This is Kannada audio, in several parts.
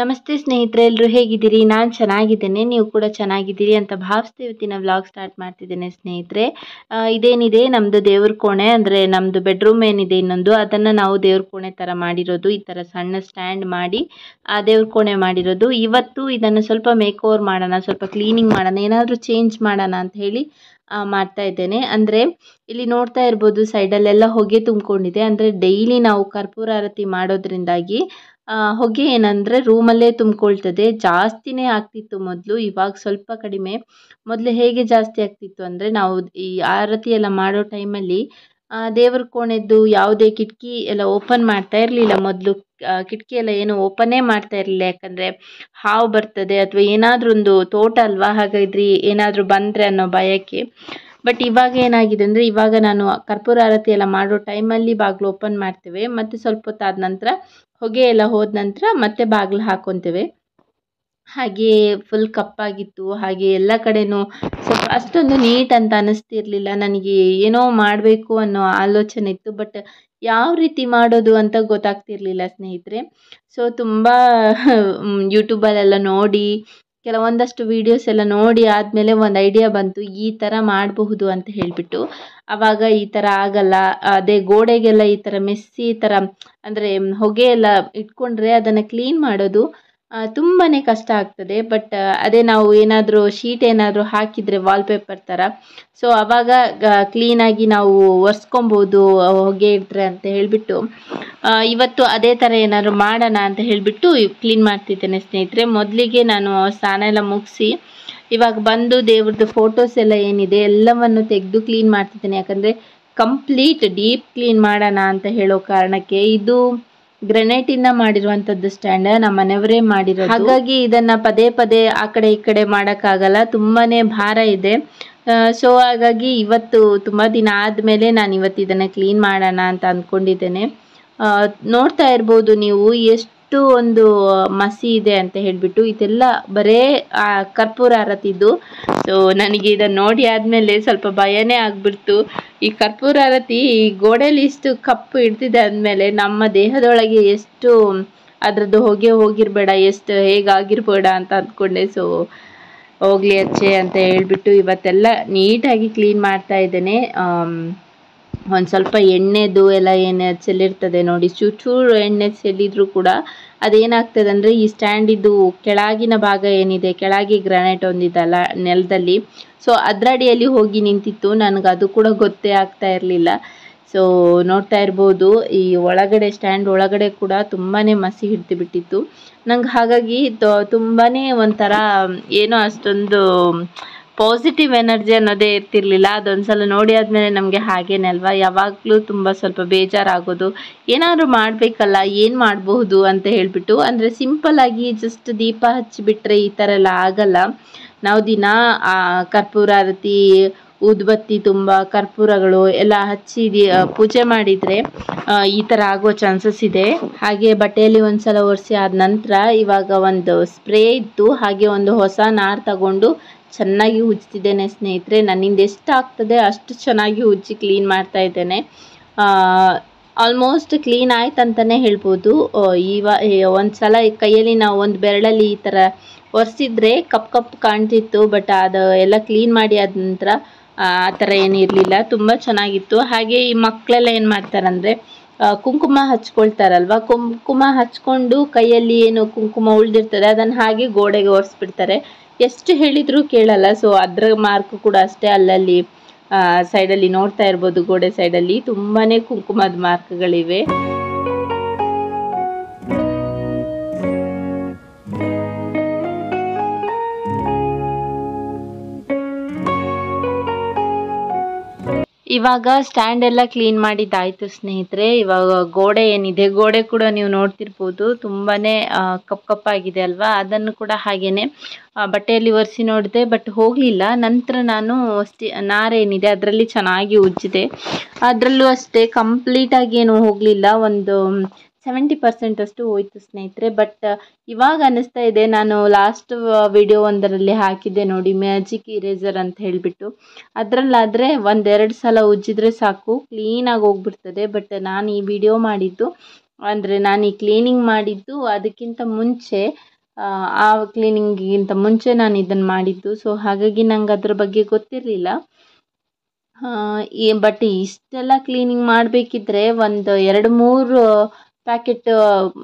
ನಮಸ್ತೆ ಸ್ನೇಹಿತರೆ ಎಲ್ಲರೂ ಹೇಗಿದ್ದೀರಿ ನಾನು ಚೆನ್ನಾಗಿದ್ದೇನೆ ನೀವು ಕೂಡ ಚೆನ್ನಾಗಿದ್ದೀರಿ ಅಂತ ಭಾವಿಸ್ತೇವೆ ಇವತ್ತಿನ ವ್ಲಾಗ್ ಸ್ಟಾರ್ಟ್ ಮಾಡ್ತಿದ್ದೇನೆ ಸ್ನೇಹಿತರೆ ಇದೇನಿದೆ ನಮ್ಮದು ದೇವ್ರ ಕೋಣೆ ಅಂದರೆ ನಮ್ಮದು ಬೆಡ್ರೂಮ್ ಏನಿದೆ ಇನ್ನೊಂದು ಅದನ್ನು ನಾವು ದೇವ್ರ ಕೋಣೆ ಥರ ಮಾಡಿರೋದು ಈ ಥರ ಸಣ್ಣ ಸ್ಟ್ಯಾಂಡ್ ಮಾಡಿ ಆ ದೇವ್ರ ಕೋಣೆ ಮಾಡಿರೋದು ಇವತ್ತು ಇದನ್ನು ಸ್ವಲ್ಪ ಮೇಕ್ ಓವರ್ ಮಾಡೋಣ ಸ್ವಲ್ಪ ಕ್ಲೀನಿಂಗ್ ಮಾಡೋಣ ಏನಾದರೂ ಚೇಂಜ್ ಮಾಡೋಣ ಅಂತ ಹೇಳಿ ಮಾಡ್ತಾ ಇದ್ದೇನೆ ಅಂದರೆ ಇಲ್ಲಿ ನೋಡ್ತಾ ಇರ್ಬೋದು ಸೈಡಲ್ಲೆಲ್ಲ ಹೊಗೆ ತುಂಬಿಕೊಂಡಿದೆ ಅಂದರೆ ಡೈಲಿ ನಾವು ಕರ್ಪೂರ ಆರತಿ ಮಾಡೋದ್ರಿಂದಾಗಿ ಹೊಗೆ ಏನಂದರೆ ರೂಮಲ್ಲೇ ತುಂಬಿಕೊಳ್ತದೆ ಜಾಸ್ತಿನೇ ಆಗ್ತಿತ್ತು ಮೊದಲು ಇವಾಗ ಸ್ವಲ್ಪ ಕಡಿಮೆ ಮೊದಲು ಹೇಗೆ ಜಾಸ್ತಿ ಆಗ್ತಿತ್ತು ಅಂದರೆ ನಾವು ಈ ಆರತಿ ಎಲ್ಲ ಮಾಡೋ ಟೈಮಲ್ಲಿ ದೇವ್ರ ಕೋಣೆದ್ದು ಯಾವುದೇ ಕಿಟಕಿ ಎಲ್ಲ ಓಪನ್ ಮಾಡ್ತಾ ಇರಲಿಲ್ಲ ಮೊದಲು ಕಿಟಕಿ ಎಲ್ಲ ಏನು ಓಪನೇ ಮಾಡ್ತಾ ಇರಲಿಲ್ಲ ಯಾಕಂದರೆ ಹಾವು ಬರ್ತದೆ ಅಥವಾ ಏನಾದರೂ ಒಂದು ತೋಟ ಅಲ್ವಾ ಹಾಗಾದ್ರೆ ಏನಾದರೂ ಬಂದರೆ ಅನ್ನೋ ಭಯಕ್ಕೆ ಬಟ್ ಇವಾಗ ಏನಾಗಿದೆ ಅಂದರೆ ಇವಾಗ ನಾನು ಕರ್ಪೂರ ಆರತಿ ಎಲ್ಲ ಮಾಡೋ ಟೈಮಲ್ಲಿ ಬಾಗಿಲು ಓಪನ್ ಮಾಡ್ತೇವೆ ಮತ್ತು ಸ್ವಲ್ಪ ಹೊತ್ತಾದ ನಂತರ ಹೊಗೆ ಎಲ್ಲ ಹೋದ ನಂತರ ಮತ್ತೆ ಬಾಗಿಲು ಹಾಕ್ಕೊತೇವೆ ಹಾಗೆ ಫುಲ್ ಕಪ್ಪಾಗಿತ್ತು ಹಾಗೆ ಎಲ್ಲ ಕಡೆನೂ ಸ್ವಲ್ಪ ಅಷ್ಟೊಂದು ನೀಟ್ ಅಂತ ಅನ್ನಿಸ್ತಿರ್ಲಿಲ್ಲ ನನಗೆ ಏನೋ ಮಾಡಬೇಕು ಅನ್ನೋ ಆಲೋಚನೆ ಇತ್ತು ಬಟ್ ಯಾವ ರೀತಿ ಮಾಡೋದು ಅಂತ ಗೊತ್ತಾಗ್ತಿರ್ಲಿಲ್ಲ ಸ್ನೇಹಿತರೆ ಸೊ ತುಂಬ ಯೂಟ್ಯೂಬಲ್ಲೆಲ್ಲ ನೋಡಿ ಕೆಲವೊಂದಷ್ಟು ವೀಡಿಯೋಸ್ ಎಲ್ಲ ನೋಡಿ ಆದಮೇಲೆ ಒಂದು ಐಡಿಯಾ ಬಂತು ಈ ಥರ ಮಾಡಬಹುದು ಅಂತ ಹೇಳಿಬಿಟ್ಟು ಅವಾಗ ಈ ಥರ ಆಗಲ್ಲ ಅದೇ ಗೋಡೆಗೆಲ್ಲ ಈ ಥರ ಮೆಸ್ಸಿ ಈ ಥರ ಅಂದರೆ ಹೊಗೆ ಎಲ್ಲ ಇಟ್ಕೊಂಡ್ರೆ ಅದನ್ನು ಕ್ಲೀನ್ ಮಾಡೋದು ತುಂಬಾ ಕಷ್ಟ ಆಗ್ತದೆ ಬಟ್ ಅದೇ ನಾವು ಏನಾದರೂ ಶೀಟ್ ಏನಾದರೂ ಹಾಕಿದರೆ ವಾಲ್ಪೇಪರ್ ಥರ ಸೊ ಕ್ಲೀನ್ ಕ್ಲೀನಾಗಿ ನಾವು ಒರೆಸ್ಕೊಬೋದು ಹೊಗೆ ಇಟ್ಟರೆ ಅಂತ ಹೇಳಿಬಿಟ್ಟು ಇವತ್ತು ಅದೇ ಥರ ಏನಾದರೂ ಮಾಡೋಣ ಅಂತ ಹೇಳಿಬಿಟ್ಟು ಕ್ಲೀನ್ ಮಾಡ್ತಿದ್ದೇನೆ ಸ್ನೇಹಿತರೆ ಮೊದಲಿಗೆ ನಾನು ಸ್ನಾನ ಎಲ್ಲ ಮುಗಿಸಿ ಇವಾಗ ಬಂದು ದೇವ್ರದ್ದು ಫೋಟೋಸ್ ಎಲ್ಲ ಏನಿದೆ ಎಲ್ಲವನ್ನು ತೆಗೆದು ಕ್ಲೀನ್ ಮಾಡ್ತಿದ್ದೇನೆ ಯಾಕಂದರೆ ಕಂಪ್ಲೀಟ್ ಡೀಪ್ ಕ್ಲೀನ್ ಮಾಡೋಣ ಅಂತ ಹೇಳೋ ಕಾರಣಕ್ಕೆ ಇದು ಇಂದ ಮಾಡಿರುವಂತದ್ದು ಸ್ಟ್ಯಾಂಡ್ ನಮ್ಮ ಮನೆಯವರೇ ಮಾಡಿರೋದು ಹಾಗಾಗಿ ಇದನ್ನ ಪದೇ ಪದೇ ಆ ಕಡೆ ಈ ಕಡೆ ಮಾಡೋಕ್ಕಾಗಲ್ಲ ತುಂಬಾನೇ ಭಾರ ಇದೆ ಸೊ ಹಾಗಾಗಿ ಇವತ್ತು ತುಂಬಾ ದಿನ ಆದ್ಮೇಲೆ ನಾನು ಇವತ್ತು ಇದನ್ನ ಕ್ಲೀನ್ ಮಾಡೋಣ ಅಂತ ಅಂದ್ಕೊಂಡಿದ್ದೇನೆ ನೋಡ್ತಾ ಇರ್ಬೋದು ನೀವು ಎಷ್ಟು ಎಷ್ಟು ಒಂದು ಮಸಿ ಇದೆ ಅಂತ ಹೇಳಿಬಿಟ್ಟು ಇದೆಲ್ಲ ಬರೇ ಕರ್ಪೂರ ಆರತಿದ್ದು ಸೊ ನನಗೆ ಇದನ್ನು ನೋಡಿ ಆದಮೇಲೆ ಸ್ವಲ್ಪ ಭಯನೇ ಆಗ್ಬಿಡ್ತು ಈ ಕರ್ಪೂರ ಆರತಿ ಈ ಗೋಡೆಯಲ್ಲಿ ಇಷ್ಟು ಕಪ್ಪು ಇಡ್ತಿದೆ ಅಂದಮೇಲೆ ನಮ್ಮ ದೇಹದೊಳಗೆ ಎಷ್ಟು ಅದರದ್ದು ಹೊಗೆ ಹೋಗಿರಬೇಡ ಎಷ್ಟು ಹೇಗಾಗಿರ್ಬೇಡ ಅಂತ ಅಂದ್ಕೊಂಡೆ ಸೊ ಹೋಗ್ಲಿ ಅಚ್ಚೆ ಅಂತ ಹೇಳ್ಬಿಟ್ಟು ಇವತ್ತೆಲ್ಲ ನೀಟಾಗಿ ಕ್ಲೀನ್ ಮಾಡ್ತಾ ಇದ್ದೇನೆ ಒಂದು ಸ್ವಲ್ಪ ಎಣ್ಣೆದು ಎಲ್ಲ ಏನೇ ಚೆಲ್ಲಿರ್ತದೆ ನೋಡಿ ಚೂ ಚೂರು ಎಣ್ಣೆ ಚೆಲ್ಲಿದ್ರೂ ಕೂಡ ಅದೇನಾಗ್ತದೆ ಅಂದರೆ ಈ ಸ್ಟ್ಯಾಂಡಿದ್ದು ಕೆಳಗಿನ ಭಾಗ ಏನಿದೆ ಕೆಳಗೆ ಗ್ರಾನೈಟ್ ಒಂದಿದಲ್ಲ ನೆಲದಲ್ಲಿ ಸೊ ಅದರಡಿಯಲ್ಲಿ ಹೋಗಿ ನಿಂತಿತ್ತು ನನಗೆ ಅದು ಕೂಡ ಗೊತ್ತೇ ಆಗ್ತಾ ಇರಲಿಲ್ಲ ಸೊ ನೋಡ್ತಾ ಇರ್ಬೋದು ಈ ಒಳಗಡೆ ಸ್ಟ್ಯಾಂಡ್ ಒಳಗಡೆ ಕೂಡ ತುಂಬಾ ಮಸಿ ಹಿಡ್ದು ಬಿಟ್ಟಿತ್ತು ನಂಗೆ ಹಾಗಾಗಿ ತುಂಬಾ ಒಂಥರ ಏನೋ ಅಷ್ಟೊಂದು ಪಾಸಿಟಿವ್ ಎನರ್ಜಿ ಅನ್ನೋದೇ ಇರ್ತಿರ್ಲಿಲ್ಲ ಅದೊಂದ್ಸಲ ನೋಡಿ ಆದಮೇಲೆ ನಮಗೆ ಹಾಗೇನೆ ಅಲ್ವಾ ಯಾವಾಗಲೂ ತುಂಬ ಸ್ವಲ್ಪ ಬೇಜಾರಾಗೋದು ಏನಾದರೂ ಮಾಡಬೇಕಲ್ಲ ಏನು ಮಾಡಬಹುದು ಅಂತ ಹೇಳಿಬಿಟ್ಟು ಅಂದರೆ ಸಿಂಪಲ್ಲಾಗಿ ಜಸ್ಟ್ ದೀಪ ಹಚ್ಚಿಬಿಟ್ರೆ ಈ ಥರ ಎಲ್ಲ ಆಗಲ್ಲ ನಾವು ದಿನ ಕರ್ಪೂರ ಆರತಿ ಉದ್ಬತ್ತಿ ತುಂಬ ಕರ್ಪೂರಗಳು ಎಲ್ಲ ಹಚ್ಚಿ ಪೂಜೆ ಮಾಡಿದರೆ ಈ ಥರ ಆಗೋ ಚಾನ್ಸಸ್ ಇದೆ ಹಾಗೆ ಬಟ್ಟೆಯಲ್ಲಿ ಒಂದು ಸಲ ಒರೆಸಿ ಆದ ನಂತರ ಇವಾಗ ಒಂದು ಸ್ಪ್ರೇ ಇತ್ತು ಹಾಗೆ ಒಂದು ಹೊಸ ನಾರು ತಗೊಂಡು ಚೆನ್ನಾಗಿ ಉಜ್ತಿದ್ದೇನೆ ಸ್ನೇಹಿತರೆ ನನ್ನಿಂದ ಎಷ್ಟು ಆಗ್ತದೆ ಅಷ್ಟು ಚೆನ್ನಾಗಿ ಉಜ್ಜಿ ಕ್ಲೀನ್ ಮಾಡ್ತಾ ಇದ್ದೇನೆ ಆಲ್ಮೋಸ್ಟ್ ಕ್ಲೀನ್ ಆಯ್ತು ಅಂತಲೇ ಹೇಳ್ಬೋದು ಈವಾಗ ಒಂದು ಸಲ ಕೈಯಲ್ಲಿ ನಾವು ಒಂದು ಬೆರಳಲ್ಲಿ ಈ ಥರ ಒರೆಸಿದ್ರೆ ಕಪ್ ಕಪ್ ಕಾಣ್ತಿತ್ತು ಬಟ್ ಅದು ಎಲ್ಲ ಕ್ಲೀನ್ ಮಾಡಿ ಆದ ನಂತರ ಆ ಥರ ಏನಿರಲಿಲ್ಲ ತುಂಬ ಚೆನ್ನಾಗಿತ್ತು ಹಾಗೆ ಈ ಮಕ್ಕಳೆಲ್ಲ ಏನು ಮಾಡ್ತಾರಂದರೆ ಕುಂಕುಮ ಹಚ್ಕೊಳ್ತಾರಲ್ವ ಕುಂಕುಮ ಹಚ್ಕೊಂಡು ಕೈಯಲ್ಲಿ ಏನು ಕುಂಕುಮ ಉಳ್ದಿರ್ತದೆ ಅದನ್ನು ಹಾಗೆ ಗೋಡೆಗೆ ಒರೆಸ್ಬಿಡ್ತಾರೆ ಎಷ್ಟು ಹೇಳಿದರೂ ಕೇಳಲ್ಲ ಸೊ ಅದರ ಮಾರ್ಕ್ ಕೂಡ ಅಷ್ಟೇ ಅಲ್ಲಲ್ಲಿ ಸೈಡಲ್ಲಿ ನೋಡ್ತಾ ಇರ್ಬೋದು ಗೋಡೆ ಸೈಡಲ್ಲಿ ತುಂಬಾನೇ ಕುಂಕುಮದ ಮಾರ್ಕ್ಗಳಿವೆ ಇವಾಗ ಸ್ಟ್ಯಾಂಡ್ ಎಲ್ಲ ಕ್ಲೀನ್ ಮಾಡಿದ್ದಾಯಿತು ಸ್ನೇಹಿತರೆ ಇವಾಗ ಗೋಡೆ ಏನಿದೆ ಗೋಡೆ ಕೂಡ ನೀವು ನೋಡ್ತಿರ್ಬೋದು ತುಂಬಾನೇ ಕಪ್ ಕಪ್ಪಾಗಿದೆ ಅಲ್ವಾ ಅದನ್ನು ಕೂಡ ಹಾಗೇನೆ ಬಟ್ಟೆಯಲ್ಲಿ ಒರೆಸಿ ನೋಡಿದೆ ಬಟ್ ಹೋಗಲಿಲ್ಲ ನಂತರ ನಾನು ಸ್ಟಿ ಏನಿದೆ ಅದರಲ್ಲಿ ಚೆನ್ನಾಗಿ ಉಜ್ಜಿದೆ ಅದರಲ್ಲೂ ಅಷ್ಟೇ ಕಂಪ್ಲೀಟಾಗಿ ಏನು ಹೋಗಲಿಲ್ಲ ಒಂದು ಸೆವೆಂಟಿ ಪರ್ಸೆಂಟ್ ಅಷ್ಟು ಹೋಯ್ತು ಸ್ನೇಹಿತರೆ ಬಟ್ ಇವಾಗ ಅನ್ನಿಸ್ತಾ ಇದೆ ನಾನು ಲಾಸ್ಟ್ ವಿಡಿಯೋ ಒಂದರಲ್ಲಿ ಹಾಕಿದ್ದೆ ನೋಡಿ ಮ್ಯಾಜಿಕ್ ಇರೇಸರ್ ಅಂತ ಹೇಳಿಬಿಟ್ಟು ಅದರಲ್ಲಾದರೆ ಒಂದೆರಡು ಸಲ ಉಜ್ಜಿದ್ರೆ ಸಾಕು ಕ್ಲೀನಾಗಿ ಹೋಗ್ಬಿಡ್ತದೆ ಬಟ್ ನಾನು ಈ ವಿಡಿಯೋ ಮಾಡಿದ್ದು ಅಂದರೆ ನಾನು ಈ ಕ್ಲೀನಿಂಗ್ ಮಾಡಿದ್ದು ಅದಕ್ಕಿಂತ ಮುಂಚೆ ಆ ಕ್ಲೀನಿಂಗಿಗಿಂತ ಮುಂಚೆ ನಾನು ಇದನ್ನು ಮಾಡಿದ್ದು ಸೊ ಹಾಗಾಗಿ ನಂಗೆ ಅದ್ರ ಬಗ್ಗೆ ಗೊತ್ತಿರಲಿಲ್ಲ ಬಟ್ ಇಷ್ಟೆಲ್ಲ ಕ್ಲೀನಿಂಗ್ ಮಾಡಬೇಕಿದ್ರೆ ಒಂದು ಎರಡು ಮೂರು ಪ್ಯಾಕೆಟ್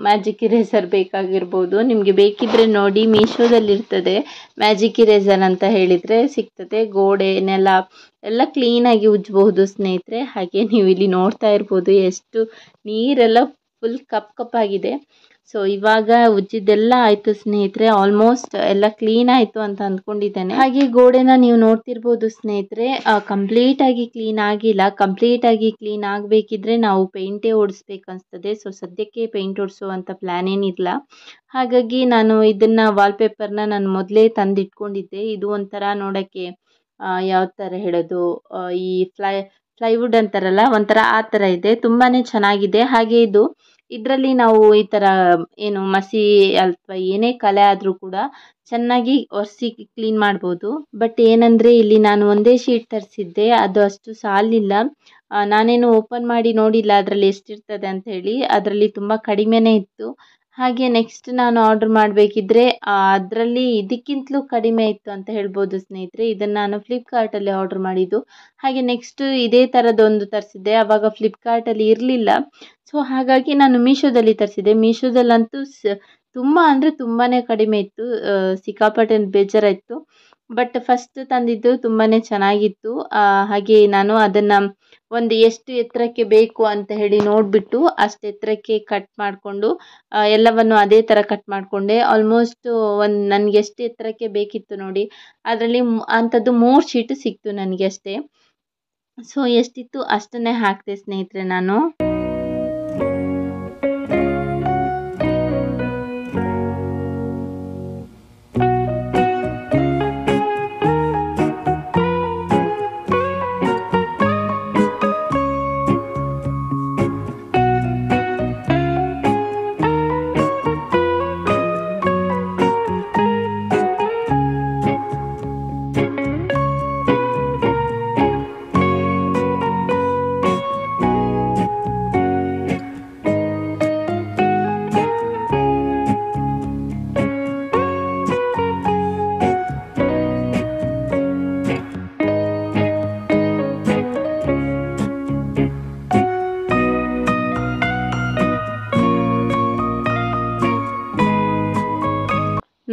ಮ್ಯಾಜಿಕ್ ಇರೇಸರ್ ಬೇಕಾಗಿರ್ಬೋದು ನಿಮಗೆ ಬೇಕಿದ್ರೆ ನೋಡಿ ಮೀಶೋದಲ್ಲಿರ್ತದೆ ಮ್ಯಾಜಿಕ್ ಇರೇಸರ್ ಅಂತ ಹೇಳಿದರೆ ಸಿಗ್ತದೆ ಗೋಡೆ ನೆಲ ಎಲ್ಲ ಕ್ಲೀನಾಗಿ ಉಜ್ಜಬಹುದು ಸ್ನೇಹಿತರೆ ಹಾಗೆ ನೀವು ಇಲ್ಲಿ ನೋಡ್ತಾ ಇರ್ಬೋದು ಎಷ್ಟು ನೀರೆಲ್ಲ ಫುಲ್ ಕಪ್ ಕಪ್ಪಾಗಿದೆ ಸೊ ಇವಾಗ ಉಜ್ಜಿದ್ದೆಲ್ಲ ಆಯ್ತು ಸ್ನೇಹಿತರೆ ಆಲ್ಮೋಸ್ಟ್ ಎಲ್ಲ ಕ್ಲೀನ್ ಆಯ್ತು ಅಂತ ಅಂದ್ಕೊಂಡಿದ್ದೇನೆ ಹಾಗೆ ಗೋಡೆನ ನೀವು ನೋಡ್ತಿರ್ಬೋದು ಸ್ನೇಹಿತರೆ ಕಂಪ್ಲೀಟ್ ಆಗಿ ಕ್ಲೀನ್ ಆಗಿಲ್ಲ ಕಂಪ್ಲೀಟ್ ಆಗಿ ಕ್ಲೀನ್ ಆಗಬೇಕಿದ್ರೆ ನಾವು ಪೇಂಟೇ ಓಡಿಸ್ಬೇಕನ್ಸ್ತದೆ ಸೊ ಸದ್ಯಕ್ಕೆ ಪೇಂಟ್ ಓಡಿಸುವಂತ ಪ್ಲಾನ್ ಏನಿಲ್ಲ ಹಾಗಾಗಿ ನಾನು ಇದನ್ನು ವಾಲ್ಪೇಪರ್ನ ನಾನು ಮೊದಲೇ ತಂದಿಟ್ಕೊಂಡಿದ್ದೆ ಇದು ಒಂಥರ ನೋಡಕ್ಕೆ ಯಾವ ಥರ ಹೇಳೋದು ಈ ಫ್ಲೈ ಫ್ಲೈವುಡ್ ಅಂತಾರಲ್ಲ ಒಂಥರ ಆ ಥರ ಇದೆ ತುಂಬಾ ಚೆನ್ನಾಗಿದೆ ಹಾಗೆ ಇದು ಇದರಲ್ಲಿ ನಾವು ಈ ಥರ ಏನು ಮಸಿ ಅಥವಾ ಏನೇ ಕಲೆ ಆದರೂ ಕೂಡ ಚೆನ್ನಾಗಿ ಒರೆಸಿ ಕ್ಲೀನ್ ಮಾಡ್ಬೋದು ಬಟ್ ಏನಂದರೆ ಇಲ್ಲಿ ನಾನು ಒಂದೇ ಶೀಟ್ ತರಿಸಿದ್ದೆ ಅದು ಅಷ್ಟು ಸಾಲಿಲ್ಲ ನಾನೇನು ಓಪನ್ ಮಾಡಿ ನೋಡಿಲ್ಲ ಅದರಲ್ಲಿ ಎಷ್ಟಿರ್ತದೆ ಅಂತ ಹೇಳಿ ಅದರಲ್ಲಿ ತುಂಬ ಕಡಿಮೆನೇ ಇತ್ತು ಹಾಗೆ ನೆಕ್ಸ್ಟ್ ನಾನು ಆರ್ಡರ್ ಮಾಡಬೇಕಿದ್ರೆ ಅದರಲ್ಲಿ ಇದಕ್ಕಿಂತಲೂ ಕಡಿಮೆ ಇತ್ತು ಅಂತ ಹೇಳ್ಬೋದು ಸ್ನೇಹಿತರೆ ಇದನ್ನು ನಾನು ಫ್ಲಿಪ್ಕಾರ್ಟಲ್ಲಿ ಆರ್ಡರ್ ಮಾಡಿದ್ದು ಹಾಗೆ ನೆಕ್ಸ್ಟ್ ಇದೇ ಥರದೊಂದು ತರಿಸಿದ್ದೆ ಆವಾಗ ಫ್ಲಿಪ್ಕಾರ್ಟಲ್ಲಿ ಇರಲಿಲ್ಲ ಸೊ ಹಾಗಾಗಿ ನಾನು ಮೀಶೋದಲ್ಲಿ ತರಿಸಿದ್ದೆ ಮೀಶೋದಲ್ಲಂತೂ ಸ್ ತುಂಬ ಅಂದರೆ ತುಂಬಾ ಕಡಿಮೆ ಇತ್ತು ಸಿಕ್ಕಾಪಟ್ಟೆ ಬೇಜಾರಾಯಿತು ಬಟ್ ಫಸ್ಟ್ ತಂದಿದ್ದು ತುಂಬಾ ಚೆನ್ನಾಗಿತ್ತು ಹಾಗೆ ನಾನು ಅದನ್ನು ಒಂದು ಎಷ್ಟು ಎತ್ತರಕ್ಕೆ ಬೇಕು ಅಂತ ಹೇಳಿ ನೋಡಿಬಿಟ್ಟು ಅಷ್ಟು ಎತ್ತರಕ್ಕೆ ಕಟ್ ಮಾಡಿಕೊಂಡು ಎಲ್ಲವನ್ನು ಅದೇ ಥರ ಕಟ್ ಮಾಡಿಕೊಂಡೆ ಆಲ್ಮೋಸ್ಟ್ ಒಂದು ನನಗೆ ಎಷ್ಟು ಎತ್ತರಕ್ಕೆ ಬೇಕಿತ್ತು ನೋಡಿ ಅದರಲ್ಲಿ ಅಂಥದ್ದು ಮೂರು ಶೀಟ್ ಸಿಕ್ತು ನನಗೆ ಅಷ್ಟೇ ಸೊ ಎಷ್ಟಿತ್ತು ಅಷ್ಟನ್ನೇ ಹಾಕಿದೆ ಸ್ನೇಹಿತರೆ ನಾನು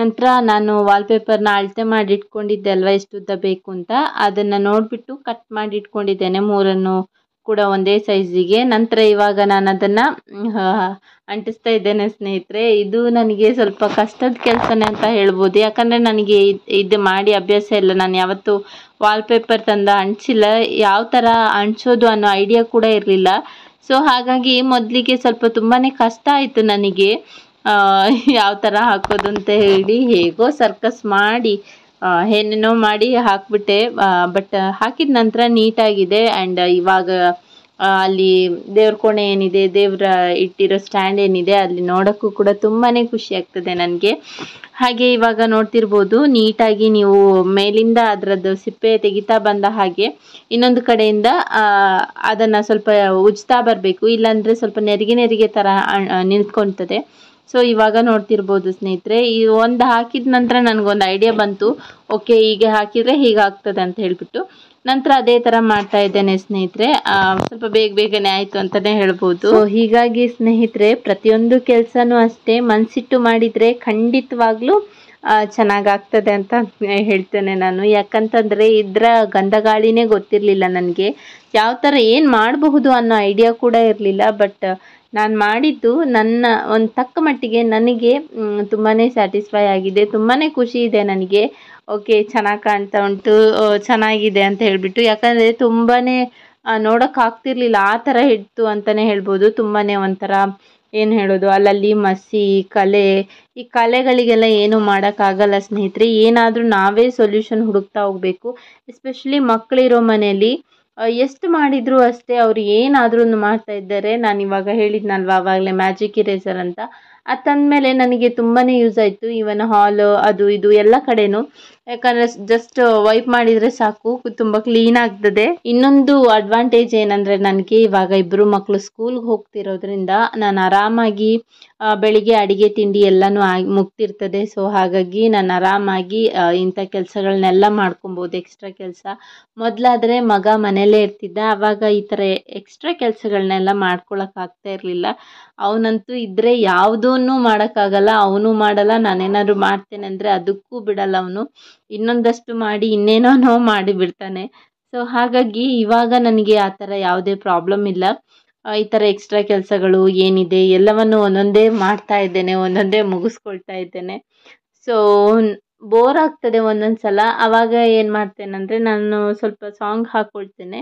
ನಂತರ ನಾನು ವಾಲ್ಪೇಪರ್ನ ಅಳತೆ ಮಾಡಿ ಇಟ್ಕೊಂಡಿದ್ದೆ ಅಲ್ವಾ ಎಷ್ಟುದ್ದ ಬೇಕು ಅಂತ ಅದನ್ನು ನೋಡಿಬಿಟ್ಟು ಕಟ್ ಮಾಡಿ ಇಟ್ಕೊಂಡಿದ್ದೇನೆ ಮೂರನ್ನು ಕೂಡ ಒಂದೇ ಸೈಜಿಗೆ ನಂತರ ಇವಾಗ ನಾನು ಅದನ್ನು ಅಂಟಿಸ್ತಾ ಇದ್ದೇನೆ ಸ್ನೇಹಿತರೆ ಇದು ನನಗೆ ಸ್ವಲ್ಪ ಕಷ್ಟದ ಕೆಲಸನೇ ಅಂತ ಹೇಳ್ಬೋದು ಯಾಕಂದರೆ ನನಗೆ ಇದು ಮಾಡಿ ಅಭ್ಯಾಸ ಇಲ್ಲ ನಾನು ಯಾವತ್ತೂ ವಾಲ್ಪೇಪರ್ ತಂದು ಅಂಟಿಸಿಲ್ಲ ಯಾವ ಥರ ಅಂಟಿಸೋದು ಅನ್ನೋ ಐಡಿಯಾ ಕೂಡ ಇರಲಿಲ್ಲ ಸೊ ಹಾಗಾಗಿ ಮೊದಲಿಗೆ ಸ್ವಲ್ಪ ತುಂಬಾ ಕಷ್ಟ ಆಯಿತು ನನಗೆ ಯಾವ ಥರ ಹಾಕೋದು ಅಂತ ಹೇಳಿ ಹೇಗೋ ಸರ್ಕಸ್ ಮಾಡಿ ಏನೇನೋ ಮಾಡಿ ಹಾಕಿಬಿಟ್ಟೆ ಬಟ್ ಹಾಕಿದ ನಂತರ ನೀಟಾಗಿದೆ ಆ್ಯಂಡ್ ಇವಾಗ ಅಲ್ಲಿ ದೇವ್ರ ಕೋಣೆ ಏನಿದೆ ದೇವರ ಇಟ್ಟಿರೋ ಸ್ಟ್ಯಾಂಡ್ ಏನಿದೆ ಅಲ್ಲಿ ನೋಡೋಕ್ಕೂ ಕೂಡ ತುಂಬಾ ಖುಷಿ ಆಗ್ತದೆ ನನಗೆ ಹಾಗೆ ಇವಾಗ ನೋಡ್ತಿರ್ಬೋದು ನೀಟಾಗಿ ನೀವು ಮೇಲಿಂದ ಅದರದ್ದು ಸಿಪ್ಪೆ ತೆಗಿತಾ ಬಂದ ಹಾಗೆ ಇನ್ನೊಂದು ಕಡೆಯಿಂದ ಅದನ್ನು ಸ್ವಲ್ಪ ಉಜ್ತಾ ಬರಬೇಕು ಇಲ್ಲಾಂದರೆ ಸ್ವಲ್ಪ ನೆರಿಗೆ ನೆರಿಗೆ ಥರ ನಿಂತ್ಕೊಳ್ತದೆ ಸೊ ಇವಾಗ ನೋಡ್ತಿರ್ಬೋದು ಸ್ನೇಹಿತರೆ ಈ ಒಂದು ಹಾಕಿದ ನಂತರ ನನಗೊಂದು ಐಡಿಯಾ ಬಂತು ಓಕೆ ಹೀಗೆ ಹಾಕಿದರೆ ಹೀಗಾಗ್ತದೆ ಅಂತ ಹೇಳಿಬಿಟ್ಟು ನಂತರ ಅದೇ ಥರ ಮಾಡ್ತಾ ಇದ್ದೇನೆ ಸ್ನೇಹಿತರೆ ಸ್ವಲ್ಪ ಬೇಗ ಬೇಗನೆ ಆಯಿತು ಅಂತಲೇ ಹೇಳ್ಬೋದು ಹೀಗಾಗಿ ಸ್ನೇಹಿತರೆ ಪ್ರತಿಯೊಂದು ಕೆಲಸನೂ ಅಷ್ಟೇ ಮನಸ್ಸಿಟ್ಟು ಮಾಡಿದರೆ ಖಂಡಿತವಾಗ್ಲೂ ಚೆನ್ನಾಗಾಗ್ತದೆ ಅಂತ ಹೇಳ್ತೇನೆ ನಾನು ಯಾಕಂತಂದರೆ ಇದರ ಗಂಧಗಾಳಿನೇ ಗೊತ್ತಿರಲಿಲ್ಲ ನನಗೆ ಯಾವ ಥರ ಏನು ಮಾಡಬಹುದು ಅನ್ನೋ ಐಡಿಯಾ ಕೂಡ ಇರಲಿಲ್ಲ ಬಟ್ ನಾನು ಮಾಡಿದ್ದು ನನ್ನ ಒಂದು ತಕ್ಕ ಮಟ್ಟಿಗೆ ನನಗೆ ತುಂಬಾ ಸ್ಯಾಟಿಸ್ಫೈ ಆಗಿದೆ ತುಂಬಾ ಖುಷಿ ಇದೆ ನನಗೆ ಓಕೆ ಚೆನ್ನಾಗಿ ಕಾಣ್ತಾ ಉಂಟು ಚೆನ್ನಾಗಿದೆ ಅಂತ ಹೇಳಿಬಿಟ್ಟು ಯಾಕಂದರೆ ತುಂಬಾ ನೋಡೋಕ್ಕಾಗ್ತಿರ್ಲಿಲ್ಲ ಆ ಥರ ಇತ್ತು ಅಂತಲೇ ಹೇಳ್ಬೋದು ತುಂಬಾ ಒಂಥರ ಏನು ಹೇಳೋದು ಅಲ್ಲಲ್ಲಿ ಮಸಿ ಕಲೆ ಈ ಕಲೆಗಳಿಗೆಲ್ಲ ಏನು ಮಾಡೋಕ್ಕಾಗಲ್ಲ ಸ್ನೇಹಿತರೆ ಏನಾದರೂ ನಾವೇ ಸೊಲ್ಯೂಷನ್ ಹುಡುಕ್ತಾ ಹೋಗಬೇಕು ಎಸ್ಪೆಷಲಿ ಮಕ್ಕಳಿರೋ ಮನೆಯಲ್ಲಿ ಎಷ್ಟು ಮಾಡಿದರೂ ಅಷ್ಟೇ ಅವರು ಏನಾದ್ರೂ ಮಾಡ್ತಾ ಇದ್ದಾರೆ ನಾನು ಇವಾಗ ಹೇಳಿದ್ನಲ್ವಾ ಆವಾಗಲೇ ಮ್ಯಾಜಿಕ್ ಇರೇಸರ್ ಅಂತ ಅದು ತಂದ ಮೇಲೆ ನನಗೆ ತುಂಬಾ ಯೂಸ್ ಆಯಿತು ಈವನ್ ಹಾಲು ಅದು ಇದು ಎಲ್ಲ ಕಡೆಯೂ ಯಾಕಂದರೆ ಜಸ್ಟ್ ವೈಪ್ ಮಾಡಿದರೆ ಸಾಕು ತುಂಬ ಕ್ಲೀನ್ ಆಗ್ತದೆ ಇನ್ನೊಂದು ಅಡ್ವಾಂಟೇಜ್ ಏನಂದರೆ ನನಗೆ ಇವಾಗ ಇಬ್ಬರು ಮಕ್ಕಳು ಸ್ಕೂಲ್ಗೆ ಹೋಗ್ತಿರೋದ್ರಿಂದ ನಾನು ಆರಾಮಾಗಿ ಬೆಳಿಗ್ಗೆ ಅಡಿಗೆ ತಿಂಡಿ ಎಲ್ಲನೂ ಆಗಿ ಮುಗ್ತಿರ್ತದೆ ಸೊ ಹಾಗಾಗಿ ನಾನು ಆರಾಮಾಗಿ ಇಂಥ ಕೆಲಸಗಳನ್ನೆಲ್ಲ ಮಾಡ್ಕೊಬೋದು ಎಕ್ಸ್ಟ್ರಾ ಕೆಲಸ ಮೊದಲಾದರೆ ಮಗ ಮನೆಯಲ್ಲೇ ಇರ್ತಿದ್ದ ಆವಾಗ ಈ ಥರ ಎಕ್ಸ್ಟ್ರಾ ಕೆಲಸಗಳನ್ನೆಲ್ಲ ಆಗ್ತಾ ಇರಲಿಲ್ಲ ಅವನಂತೂ ಇದ್ದರೆ ಯಾವುದೂ ಮಾಡೋಕ್ಕಾಗಲ್ಲ ಅವನು ಮಾಡಲ್ಲ ನಾನೇನಾದ್ರು ಮಾಡ್ತೇನೆ ಅಂದರೆ ಅದಕ್ಕೂ ಬಿಡಲ್ಲ ಅವನು ಇನ್ನೊಂದಷ್ಟು ಮಾಡಿ ಇನ್ನೇನೋ ಮಾಡಿಬಿಡ್ತಾನೆ ಸೊ ಹಾಗಾಗಿ ಇವಾಗ ನನಗೆ ಆ ಥರ ಯಾವುದೇ ಪ್ರಾಬ್ಲಮ್ ಇಲ್ಲ ಈ ಥರ ಎಕ್ಸ್ಟ್ರಾ ಕೆಲಸಗಳು ಏನಿದೆ ಎಲ್ಲವನ್ನು ಒಂದೊಂದೇ ಮಾಡ್ತಾ ಇದ್ದೇನೆ ಒಂದೊಂದೇ ಮುಗಿಸ್ಕೊಳ್ತಾ ಇದ್ದೇನೆ ಸೊ ಬೋರ್ ಆಗ್ತದೆ ಒಂದೊಂದು ಸಲ ಆವಾಗ ಏನು ಮಾಡ್ತೇನೆಂದರೆ ನಾನು ಸ್ವಲ್ಪ ಸಾಂಗ್ ಹಾಕ್ಕೊಳ್ತೇನೆ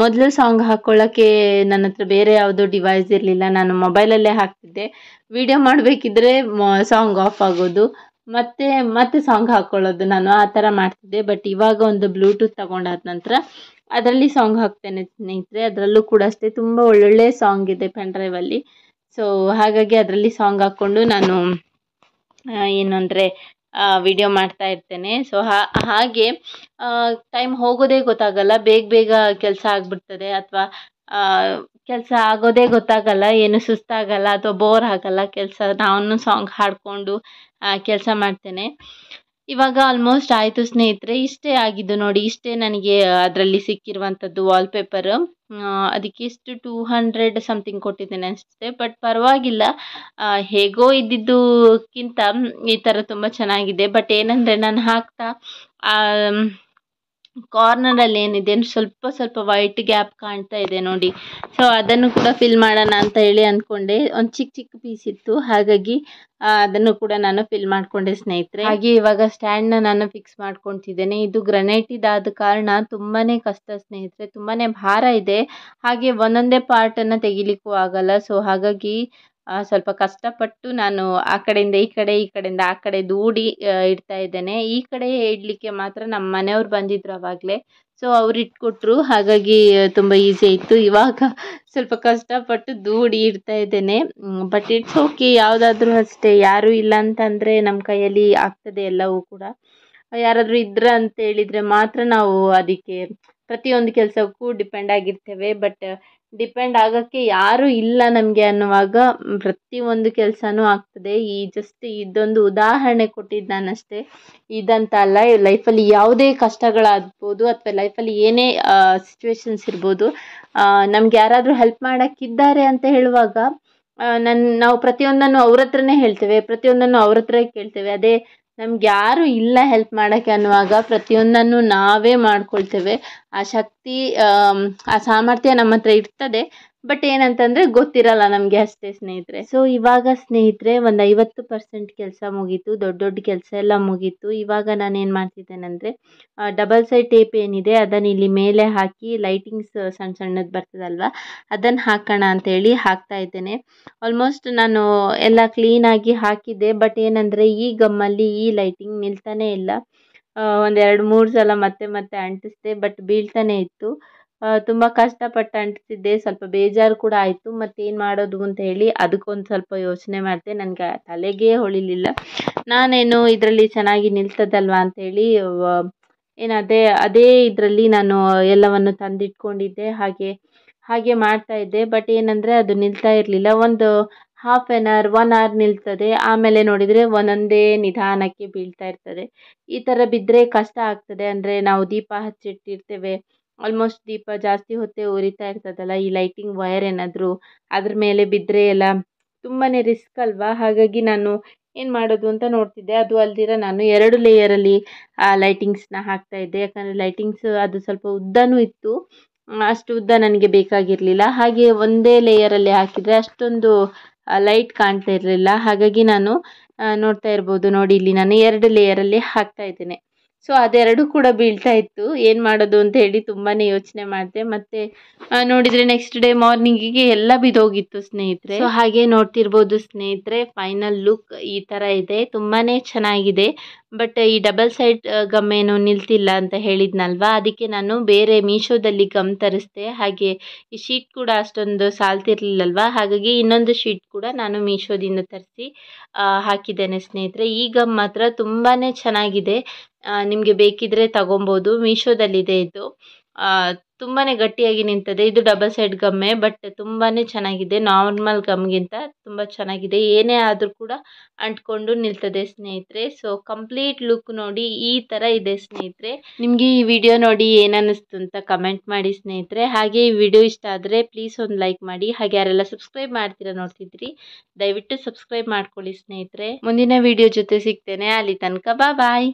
ಮೊದಲು ಸಾಂಗ್ ಹಾಕ್ಕೊಳ್ಳೋಕ್ಕೆ ನನ್ನ ಹತ್ರ ಬೇರೆ ಯಾವುದೋ ಡಿವೈಸ್ ಇರಲಿಲ್ಲ ನಾನು ಮೊಬೈಲಲ್ಲೇ ಹಾಕ್ತಿದ್ದೆ ವಿಡಿಯೋ ಮಾಡಬೇಕಿದ್ರೆ ಸಾಂಗ್ ಆಫ್ ಆಗೋದು ಮತ್ತೆ ಮತ್ತೆ ಸಾಂಗ್ ಹಾಕೊಳ್ಳೋದು ನಾನು ಆ ಥರ ಮಾಡ್ತಿದ್ದೆ ಬಟ್ ಇವಾಗ ಒಂದು ಬ್ಲೂಟೂತ್ ತಗೊಂಡಾದ ನಂತರ ಅದರಲ್ಲಿ ಸಾಂಗ್ ಹಾಕ್ತೇನೆ ಸ್ನೇಹಿತರೆ ಅದರಲ್ಲೂ ಕೂಡ ಅಷ್ಟೇ ತುಂಬ ಒಳ್ಳೊಳ್ಳೆ ಸಾಂಗ್ ಇದೆ ಪೆನ್ ಅಲ್ಲಿ ಸೊ ಹಾಗಾಗಿ ಅದರಲ್ಲಿ ಸಾಂಗ್ ಹಾಕ್ಕೊಂಡು ನಾನು ಏನಂದರೆ ವಿಡಿಯೋ ಮಾಡ್ತಾ ಇರ್ತೇನೆ ಸೊ ಹಾಗೆ ಟೈಮ್ ಹೋಗೋದೇ ಗೊತ್ತಾಗಲ್ಲ ಬೇಗ ಬೇಗ ಕೆಲಸ ಆಗ್ಬಿಡ್ತದೆ ಅಥವಾ ಕೆಲಸ ಆಗೋದೇ ಗೊತ್ತಾಗಲ್ಲ ಏನು ಸುಸ್ತಾಗಲ್ಲ ಅಥವಾ ಬೋರ್ ಆಗಲ್ಲ ಕೆಲಸ ನಾನು ಸಾಂಗ್ ಹಾಡಿಕೊಂಡು ಕೆಲಸ ಮಾಡ್ತೇನೆ ಇವಾಗ ಆಲ್ಮೋಸ್ಟ್ ಆಯಿತು ಸ್ನೇಹಿತರೆ ಇಷ್ಟೇ ಆಗಿದ್ದು ನೋಡಿ ಇಷ್ಟೇ ನನಗೆ ಅದರಲ್ಲಿ ಸಿಕ್ಕಿರುವಂಥದ್ದು ವಾಲ್ಪೇಪರು ಅದಕ್ಕೆ ಇಷ್ಟು ಟೂ ಹಂಡ್ರೆಡ್ ಸಮಥಿಂಗ್ ಕೊಟ್ಟಿದ್ದೇನೆ ಅನಿಸುತ್ತೆ ಬಟ್ ಪರವಾಗಿಲ್ಲ ಹೇಗೋ ಇದ್ದಿದ್ದಕ್ಕಿಂತ ಈ ಥರ ತುಂಬ ಚೆನ್ನಾಗಿದೆ ಬಟ್ ಏನಂದರೆ ನಾನು ಹಾಕ್ತಾ ಕಾರ್ನರ್ ಅಲ್ಲಿ ಏನಿದೆ ಸ್ವಲ್ಪ ಸ್ವಲ್ಪ ವೈಟ್ ಗ್ಯಾಪ್ ಕಾಣ್ತಾ ಇದೆ ನೋಡಿ ಸೊ ಅದನ್ನು ಕೂಡ ಫಿಲ್ ಮಾಡೋಣ ಅಂತ ಹೇಳಿ ಅಂದ್ಕೊಂಡೆ ಒಂದು ಚಿಕ್ಕ ಚಿಕ್ಕ ಪೀಸ್ ಇತ್ತು ಹಾಗಾಗಿ ಅದನ್ನು ಕೂಡ ನಾನು ಫಿಲ್ ಮಾಡ್ಕೊಂಡೆ ಸ್ನೇಹಿತರೆ ಹಾಗೆ ಇವಾಗ ನ ನಾನು ಫಿಕ್ಸ್ ಮಾಡ್ಕೊಂತಿದ್ದೇನೆ ಇದು ಗ್ರನೈಟ್ ಇದಾದ ಕಾರಣ ತುಂಬಾನೇ ಕಷ್ಟ ಸ್ನೇಹಿತರೆ ತುಂಬಾನೇ ಭಾರ ಇದೆ ಹಾಗೆ ಒಂದೊಂದೇ ಪಾರ್ಟ್ ಅನ್ನ ತೆಗಿಲಿಕ್ಕೂ ಆಗಲ್ಲ ಸೊ ಹಾಗಾಗಿ ಸ್ವಲ್ಪ ಕಷ್ಟಪಟ್ಟು ನಾನು ಆ ಕಡೆಯಿಂದ ಈ ಕಡೆ ಈ ಕಡೆಯಿಂದ ಆ ಕಡೆ ದೂಡಿ ಇಡ್ತಾ ಇದ್ದೇನೆ ಈ ಕಡೆ ಇಡಲಿಕ್ಕೆ ಮಾತ್ರ ನಮ್ಮ ಮನೆಯವ್ರು ಬಂದಿದ್ರು ಆವಾಗಲೇ ಸೊ ಅವ್ರು ಇಟ್ಕೊಟ್ರು ಹಾಗಾಗಿ ತುಂಬ ಈಸಿ ಆಯಿತು ಇವಾಗ ಸ್ವಲ್ಪ ಕಷ್ಟಪಟ್ಟು ದೂಡಿ ಇಡ್ತಾ ಇದ್ದೇನೆ ಬಟ್ ಇಟ್ಸ್ ಓಕೆ ಯಾವುದಾದ್ರೂ ಅಷ್ಟೇ ಯಾರು ಇಲ್ಲ ಅಂತಂದರೆ ನಮ್ಮ ಕೈಯಲ್ಲಿ ಆಗ್ತದೆ ಎಲ್ಲವೂ ಕೂಡ ಯಾರಾದರೂ ಇದ್ರ ಅಂತ ಹೇಳಿದರೆ ಮಾತ್ರ ನಾವು ಅದಕ್ಕೆ ಪ್ರತಿಯೊಂದು ಕೆಲಸಕ್ಕೂ ಡಿಪೆಂಡ್ ಆಗಿರ್ತೇವೆ ಬಟ್ ಡಿಪೆಂಡ್ ಆಗೋಕ್ಕೆ ಯಾರೂ ಇಲ್ಲ ನಮಗೆ ಅನ್ನುವಾಗ ಪ್ರತಿ ಒಂದು ಕೆಲಸನೂ ಆಗ್ತದೆ ಈ ಜಸ್ಟ್ ಇದೊಂದು ಉದಾಹರಣೆ ಕೊಟ್ಟಿದ್ದು ನಾನಷ್ಟೇ ಇದಂತ ಅಲ್ಲ ಲೈಫಲ್ಲಿ ಯಾವುದೇ ಕಷ್ಟಗಳಾಗ್ಬೋದು ಅಥವಾ ಲೈಫಲ್ಲಿ ಏನೇ ಸಿಚುವೇಶನ್ಸ್ ಇರ್ಬೋದು ನಮ್ಗೆ ಯಾರಾದರೂ ಹೆಲ್ಪ್ ಮಾಡೋಕ್ಕಿದ್ದಾರೆ ಅಂತ ಹೇಳುವಾಗ ನನ್ನ ನಾವು ಪ್ರತಿಯೊಂದನ್ನು ಅವ್ರ ಹತ್ರನೇ ಹೇಳ್ತೇವೆ ಪ್ರತಿಯೊಂದನ್ನು ಅವ್ರ ಹತ್ರ ಕೇಳ್ತೇವೆ ಅದೇ ನಮ್ಗೆ ಯಾರು ಇಲ್ಲ ಹೆಲ್ಪ್ ಮಾಡಕ್ಕೆ ಅನ್ನುವಾಗ ಪ್ರತಿಯೊಂದನ್ನು ನಾವೇ ಮಾಡ್ಕೊಳ್ತೇವೆ ಆ ಶಕ್ತಿ ಆ ಸಾಮರ್ಥ್ಯ ನಮ್ಮ ಹತ್ರ ಇರ್ತದೆ ಬಟ್ ಏನಂತಂದ್ರೆ ಗೊತ್ತಿರಲ್ಲ ನಮಗೆ ಅಷ್ಟೇ ಸ್ನೇಹಿತರೆ ಸೊ ಇವಾಗ ಸ್ನೇಹಿತರೆ ಒಂದು ಐವತ್ತು ಪರ್ಸೆಂಟ್ ಕೆಲಸ ಮುಗೀತು ದೊಡ್ಡ ದೊಡ್ಡ ಕೆಲಸ ಎಲ್ಲ ಮುಗೀತು ಇವಾಗ ನಾನು ಏನು ಮಾಡ್ತಿದ್ದೇನೆಂದರೆ ಡಬಲ್ ಸೈಡ್ ಟೇಪ್ ಏನಿದೆ ಅದನ್ನ ಇಲ್ಲಿ ಮೇಲೆ ಹಾಕಿ ಲೈಟಿಂಗ್ಸ್ ಸಣ್ಣ ಸಣ್ಣದು ಬರ್ತದಲ್ವ ಅದನ್ನು ಹಾಕೋಣ ಅಂತೇಳಿ ಹಾಕ್ತಾ ಇದ್ದೇನೆ ಆಲ್ಮೋಸ್ಟ್ ನಾನು ಎಲ್ಲ ಆಗಿ ಹಾಕಿದ್ದೆ ಬಟ್ ಏನಂದ್ರೆ ಈ ಗಮ್ಮಲ್ಲಿ ಈ ಲೈಟಿಂಗ್ ನಿಲ್ತಾನೆ ಇಲ್ಲ ಒಂದೆರಡು ಮೂರು ಸಲ ಮತ್ತೆ ಮತ್ತೆ ಅಂಟಿಸ್ದೆ ಬಟ್ ಬೀಳ್ತಾನೆ ಇತ್ತು ತುಂಬ ಕಷ್ಟಪಟ್ಟು ಅಂಟಿಸಿದ್ದೆ ಸ್ವಲ್ಪ ಬೇಜಾರು ಕೂಡ ಆಯಿತು ಮತ್ತೇನು ಮಾಡೋದು ಅಂತ ಹೇಳಿ ಅದಕ್ಕೊಂದು ಸ್ವಲ್ಪ ಯೋಚನೆ ಮಾಡಿದೆ ನನಗೆ ತಲೆಗೆ ಹೊಳಿಲಿಲ್ಲ ನಾನೇನು ಇದರಲ್ಲಿ ಚೆನ್ನಾಗಿ ನಿಲ್ತದಲ್ವಾ ಅಂತ ಹೇಳಿ ಏನು ಅದೇ ಅದೇ ಇದರಲ್ಲಿ ನಾನು ಎಲ್ಲವನ್ನು ತಂದಿಟ್ಕೊಂಡಿದ್ದೆ ಹಾಗೆ ಹಾಗೆ ಮಾಡ್ತಾ ಇದ್ದೆ ಬಟ್ ಏನಂದರೆ ಅದು ನಿಲ್ತಾ ಇರಲಿಲ್ಲ ಒಂದು half an hour one hour ನಿಲ್ತದೆ ಆಮೇಲೆ ನೋಡಿದರೆ ಒಂದೊಂದೇ ನಿಧಾನಕ್ಕೆ ಬೀಳ್ತಾ ಇರ್ತದೆ ಈ ಥರ ಬಿದ್ದರೆ ಕಷ್ಟ ಆಗ್ತದೆ ಅಂದರೆ ನಾವು ದೀಪ ಹಚ್ಚಿಟ್ಟಿರ್ತೇವೆ ಆಲ್ಮೋಸ್ಟ್ ದೀಪ ಜಾಸ್ತಿ ಹೊತ್ತೆ ಉರಿತಾ ಇರ್ತದಲ್ಲ ಈ ಲೈಟಿಂಗ್ ವಯರ್ ಏನಾದರೂ ಅದ್ರ ಮೇಲೆ ಬಿದ್ದರೆ ಎಲ್ಲ ತುಂಬಾ ರಿಸ್ಕ್ ಅಲ್ವಾ ಹಾಗಾಗಿ ನಾನು ಏನು ಮಾಡೋದು ಅಂತ ನೋಡ್ತಿದ್ದೆ ಅದು ಅಲ್ದಿರ ನಾನು ಎರಡು ಲೇಯರಲ್ಲಿ ಆ ಹಾಕ್ತಾ ಇದ್ದೆ ಯಾಕಂದರೆ ಲೈಟಿಂಗ್ಸ್ ಅದು ಸ್ವಲ್ಪ ಉದ್ದನೂ ಇತ್ತು ಅಷ್ಟು ಉದ್ದ ನನಗೆ ಬೇಕಾಗಿರಲಿಲ್ಲ ಹಾಗೆ ಒಂದೇ ಲೇಯರಲ್ಲಿ ಹಾಕಿದರೆ ಅಷ್ಟೊಂದು ಲೈಟ್ ಕಾಣ್ತಾ ಇರಲಿಲ್ಲ ಹಾಗಾಗಿ ನಾನು ನೋಡ್ತಾ ಇರ್ಬೋದು ನೋಡಿ ಇಲ್ಲಿ ನಾನು ಎರಡು ಲೇಯರಲ್ಲಿ ಹಾಕ್ತಾ ಇದ್ದೇನೆ ಸೊ ಅದೆರಡು ಕೂಡ ಬೀಳ್ತಾ ಇತ್ತು ಏನು ಮಾಡೋದು ಅಂತ ಹೇಳಿ ತುಂಬಾನೇ ಯೋಚನೆ ಮಾಡಿದೆ ಮತ್ತೆ ನೋಡಿದ್ರೆ ನೆಕ್ಸ್ಟ್ ಡೇ ಮಾರ್ನಿಂಗಿಗೆ ಎಲ್ಲ ಬಿದ್ದೋಗಿತ್ತು ಸ್ನೇಹಿತರೆ ಸೊ ಹಾಗೆ ನೋಡ್ತಿರ್ಬೋದು ಸ್ನೇಹಿತರೆ ಫೈನಲ್ ಲುಕ್ ಈ ತರ ಇದೆ ತುಂಬಾನೇ ಚೆನ್ನಾಗಿದೆ ಬಟ್ ಈ ಡಬಲ್ ಸೈಡ್ ಗಮ್ ಏನು ನಿಲ್ತಿಲ್ಲ ಅಂತ ಹೇಳಿದ್ನಲ್ವಾ ಅದಕ್ಕೆ ನಾನು ಬೇರೆ ಮೀಶೋದಲ್ಲಿ ಗಮ್ ತರಿಸಿದೆ ಹಾಗೆ ಈ ಶೀಟ್ ಕೂಡ ಅಷ್ಟೊಂದು ಸಾಲ್ತಿರ್ಲಿಲ್ಲಲ್ವ ಹಾಗಾಗಿ ಇನ್ನೊಂದು ಶೀಟ್ ಕೂಡ ನಾನು ಮೀಶೋದಿಂದ ತರಿಸಿ ಹಾಕಿದ್ದೇನೆ ಸ್ನೇಹಿತರೆ ಈ ಗಮ್ ಮಾತ್ರ ತುಂಬಾ ಚೆನ್ನಾಗಿದೆ ನಿಮಗೆ ಬೇಕಿದ್ದರೆ ತಗೊಬೋದು ಮೀಶೋದಲ್ಲಿದೆ ಇದು ತುಂಬಾ ಗಟ್ಟಿಯಾಗಿ ನಿಂತದೆ ಇದು ಡಬಲ್ ಸೈಡ್ ಗಮ್ಮೇ ಬಟ್ ತುಂಬಾ ಚೆನ್ನಾಗಿದೆ ನಾರ್ಮಲ್ ಗಮ್ಗಿಂತ ತುಂಬ ಚೆನ್ನಾಗಿದೆ ಏನೇ ಆದರೂ ಕೂಡ ಅಂಟ್ಕೊಂಡು ನಿಲ್ತದೆ ಸ್ನೇಹಿತರೆ ಸೊ ಕಂಪ್ಲೀಟ್ ಲುಕ್ ನೋಡಿ ಈ ಥರ ಇದೆ ಸ್ನೇಹಿತರೆ ನಿಮಗೆ ಈ ವಿಡಿಯೋ ನೋಡಿ ಏನಿಸ್ತು ಅಂತ ಕಮೆಂಟ್ ಮಾಡಿ ಸ್ನೇಹಿತರೆ ಹಾಗೆ ಈ ವಿಡಿಯೋ ಇಷ್ಟ ಆದರೆ ಪ್ಲೀಸ್ ಒಂದು ಲೈಕ್ ಮಾಡಿ ಹಾಗೆ ಯಾರೆಲ್ಲ ಸಬ್ಸ್ಕ್ರೈಬ್ ಮಾಡ್ತೀರಾ ನೋಡ್ತಿದ್ರಿ ದಯವಿಟ್ಟು ಸಬ್ಸ್ಕ್ರೈಬ್ ಮಾಡ್ಕೊಳ್ಳಿ ಸ್ನೇಹಿತರೆ ಮುಂದಿನ ವಿಡಿಯೋ ಜೊತೆ ಸಿಗ್ತೇನೆ ಅಲ್ಲಿ ತನಕ ಬಾ ಬಾಯ್